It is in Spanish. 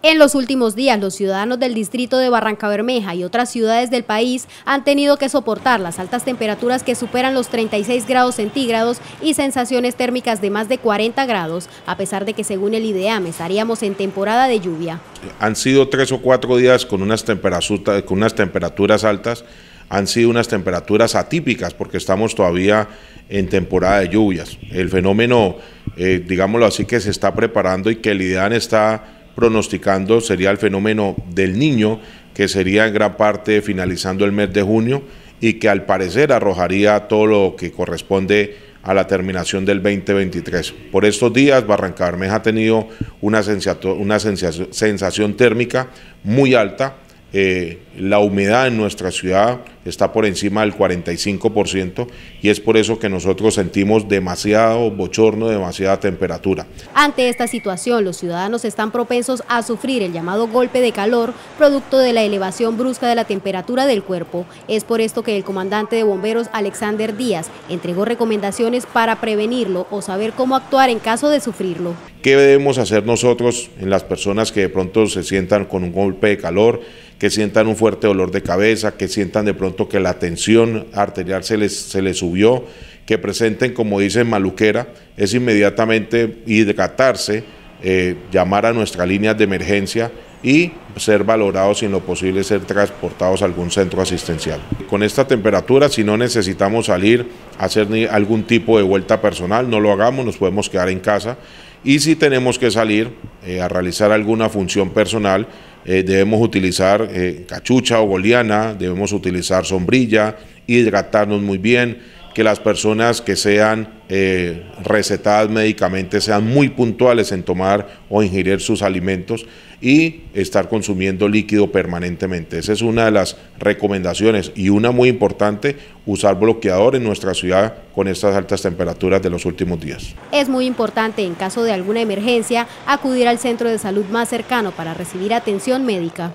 En los últimos días, los ciudadanos del distrito de Barranca Bermeja y otras ciudades del país han tenido que soportar las altas temperaturas que superan los 36 grados centígrados y sensaciones térmicas de más de 40 grados, a pesar de que según el IDEAM estaríamos en temporada de lluvia. Han sido tres o cuatro días con unas temperaturas, altas, han sido unas temperaturas atípicas porque estamos todavía en temporada de lluvias. El fenómeno, eh, digámoslo así, que se está preparando y que el IDEAM está pronosticando sería el fenómeno del niño, que sería en gran parte finalizando el mes de junio y que al parecer arrojaría todo lo que corresponde a la terminación del 2023. Por estos días, Barranca Bermeja ha tenido una, una sensación térmica muy alta, eh, la humedad en nuestra ciudad está por encima del 45% y es por eso que nosotros sentimos demasiado bochorno, demasiada temperatura. Ante esta situación, los ciudadanos están propensos a sufrir el llamado golpe de calor, producto de la elevación brusca de la temperatura del cuerpo. Es por esto que el comandante de bomberos Alexander Díaz entregó recomendaciones para prevenirlo o saber cómo actuar en caso de sufrirlo. ¿Qué debemos hacer nosotros en las personas que de pronto se sientan con un golpe de calor, que sientan un fuerte dolor de cabeza, que sientan de pronto que la tensión arterial se les, se subió, que presenten, como dice Maluquera, es inmediatamente hidratarse, eh, llamar a nuestra línea de emergencia y ser valorados y en lo posible ser transportados a algún centro asistencial. Con esta temperatura, si no necesitamos salir a hacer algún tipo de vuelta personal, no lo hagamos, nos podemos quedar en casa. Y si tenemos que salir eh, a realizar alguna función personal, eh, debemos utilizar eh, cachucha o goliana debemos utilizar sombrilla, hidratarnos muy bien que las personas que sean eh, recetadas médicamente sean muy puntuales en tomar o ingerir sus alimentos y estar consumiendo líquido permanentemente. Esa es una de las recomendaciones y una muy importante, usar bloqueador en nuestra ciudad con estas altas temperaturas de los últimos días. Es muy importante en caso de alguna emergencia acudir al centro de salud más cercano para recibir atención médica.